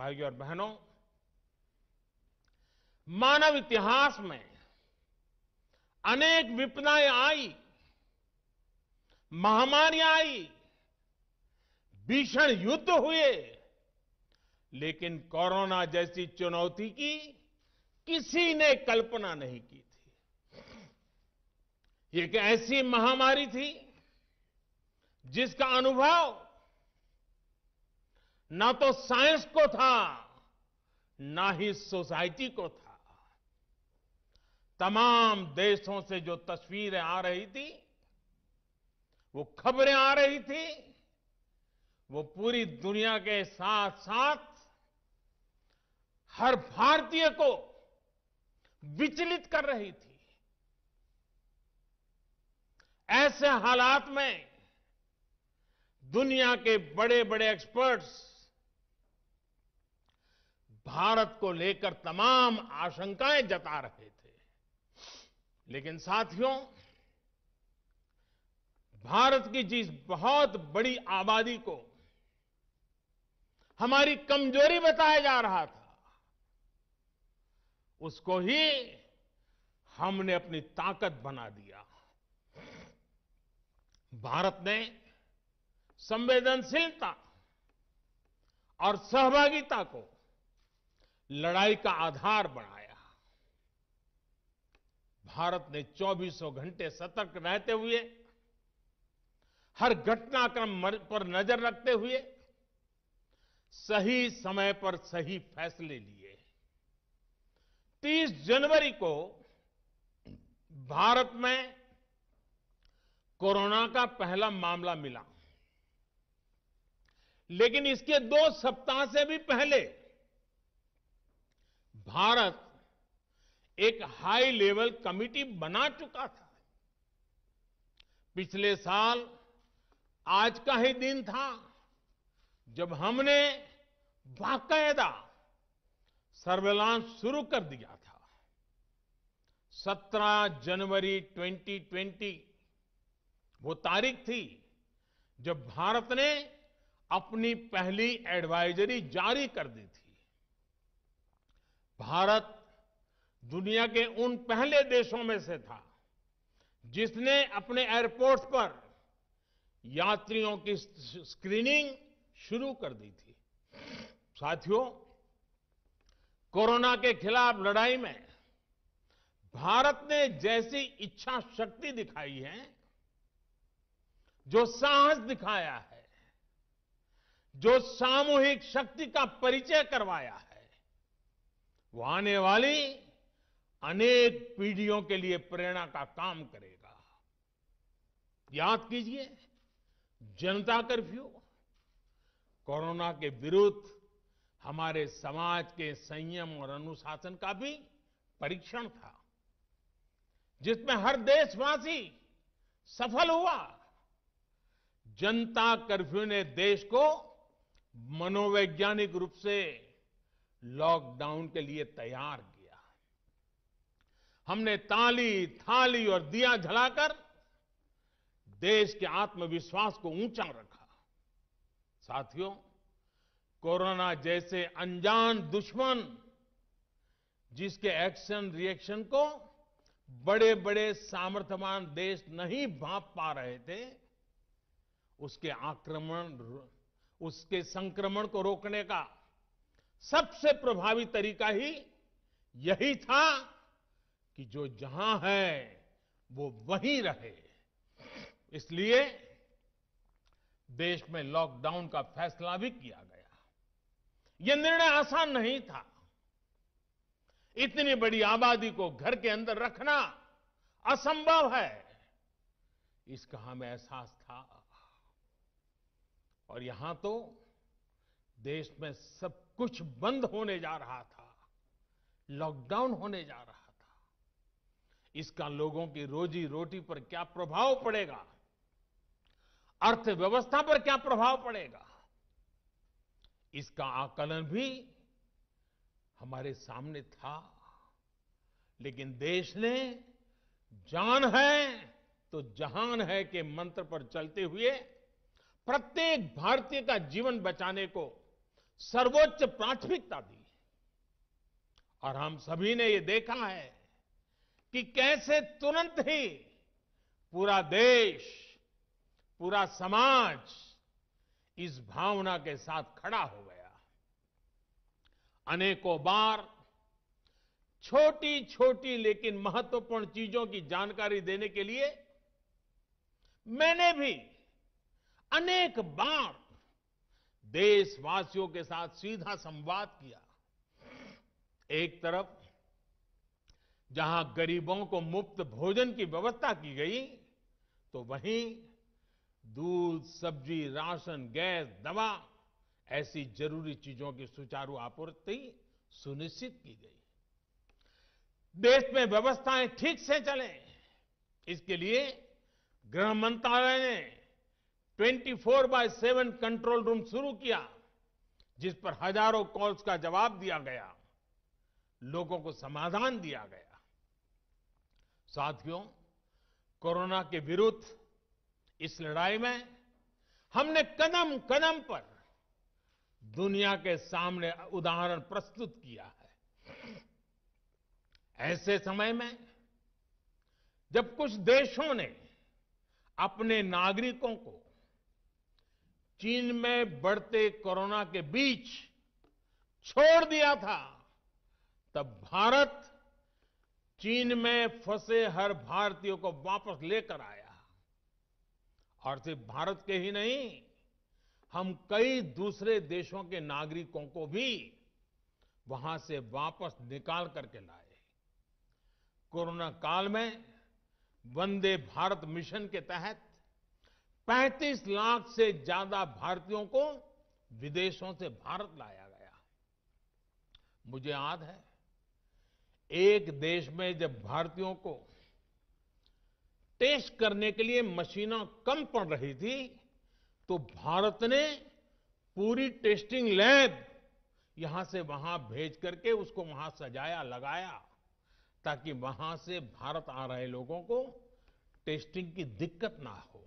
भाइयों और बहनों मानव इतिहास में अनेक विपदाएं आई महामारियां आई भीषण युद्ध हुए लेकिन कोरोना जैसी चुनौती की किसी ने कल्पना नहीं की थी एक ऐसी महामारी थी जिसका अनुभव ना तो साइंस को था ना ही सोसाइटी को था तमाम देशों से जो तस्वीरें आ रही थी वो खबरें आ रही थी वो पूरी दुनिया के साथ साथ हर भारतीय को विचलित कर रही थी ऐसे हालात में दुनिया के बड़े बड़े एक्सपर्ट्स भारत को लेकर तमाम आशंकाएं जता रहे थे लेकिन साथियों भारत की जिस बहुत बड़ी आबादी को हमारी कमजोरी बताया जा रहा था उसको ही हमने अपनी ताकत बना दिया भारत ने संवेदनशीलता और सहभागिता को लड़ाई का आधार बनाया भारत ने चौबीसों घंटे सतर्क रहते हुए हर घटनाक्रम पर नजर रखते हुए सही समय पर सही फैसले लिए 30 जनवरी को भारत में कोरोना का पहला मामला मिला लेकिन इसके दो सप्ताह से भी पहले भारत एक हाई लेवल कमिटी बना चुका था पिछले साल आज का ही दिन था जब हमने बाकायदा सर्वेलांस शुरू कर दिया था 17 जनवरी 2020 वो तारीख थी जब भारत ने अपनी पहली एडवाइजरी जारी कर दी थी भारत दुनिया के उन पहले देशों में से था जिसने अपने एयरपोर्ट्स पर यात्रियों की स्क्रीनिंग शुरू कर दी थी साथियों कोरोना के खिलाफ लड़ाई में भारत ने जैसी इच्छा शक्ति दिखाई है जो साहस दिखाया है जो सामूहिक शक्ति का परिचय करवाया है वो आने वाली अनेक पीढ़ियों के लिए प्रेरणा का काम करेगा याद कीजिए जनता कर्फ्यू कोरोना के विरुद्ध हमारे समाज के संयम और अनुशासन का भी परीक्षण था जिसमें हर देशवासी सफल हुआ जनता कर्फ्यू ने देश को मनोवैज्ञानिक रूप से लॉकडाउन के लिए तैयार किया हमने ताली थाली और दिया जलाकर देश के आत्मविश्वास को ऊंचा रखा साथियों कोरोना जैसे अनजान दुश्मन जिसके एक्शन रिएक्शन को बड़े बड़े सामर्थ्यवान देश नहीं भाप पा रहे थे उसके आक्रमण उसके संक्रमण को रोकने का सबसे प्रभावी तरीका ही यही था कि जो जहां है वो वहीं रहे इसलिए देश में लॉकडाउन का फैसला भी किया गया यह निर्णय आसान नहीं था इतनी बड़ी आबादी को घर के अंदर रखना असंभव है इसका हमें एहसास था और यहां तो देश में सब कुछ बंद होने जा रहा था लॉकडाउन होने जा रहा था इसका लोगों की रोजी रोटी पर क्या प्रभाव पड़ेगा अर्थव्यवस्था पर क्या प्रभाव पड़ेगा इसका आकलन भी हमारे सामने था लेकिन देश ने जान है तो जहान है के मंत्र पर चलते हुए प्रत्येक भारतीय का जीवन बचाने को सर्वोच्च प्राथमिकता दी और हम सभी ने ये देखा है कि कैसे तुरंत ही पूरा देश पूरा समाज इस भावना के साथ खड़ा हो गया अनेकों बार छोटी छोटी लेकिन महत्वपूर्ण चीजों की जानकारी देने के लिए मैंने भी अनेक बार देशवासियों के साथ सीधा संवाद किया एक तरफ जहां गरीबों को मुफ्त भोजन की व्यवस्था की गई तो वहीं दूध सब्जी राशन गैस दवा ऐसी जरूरी चीजों की सुचारू आपूर्ति सुनिश्चित की गई देश में व्यवस्थाएं ठीक से चलें इसके लिए गृह मंत्रालय ने twenty four by seven control room शुरू किया जिस पर हजारों कॉल्स का जवाब दिया गया लोगों को समाधान दिया गया साथियों कोरोना के विरुद्ध इस लड़ाई में हमने कदम कदम पर दुनिया के सामने उदाहरण प्रस्तुत किया है ऐसे समय में जब कुछ देशों ने अपने नागरिकों को चीन में बढ़ते कोरोना के बीच छोड़ दिया था तब भारत चीन में फंसे हर भारतीय को वापस लेकर आया और सिर्फ भारत के ही नहीं हम कई दूसरे देशों के नागरिकों को भी वहां से वापस निकाल करके लाए कोरोना काल में वंदे भारत मिशन के तहत 35 लाख से ज्यादा भारतीयों को विदेशों से भारत लाया गया मुझे याद है एक देश में जब भारतीयों को टेस्ट करने के लिए मशीना कम पड़ रही थी तो भारत ने पूरी टेस्टिंग लैब यहां से वहां भेज करके उसको वहां सजाया लगाया ताकि वहां से भारत आ रहे लोगों को टेस्टिंग की दिक्कत ना हो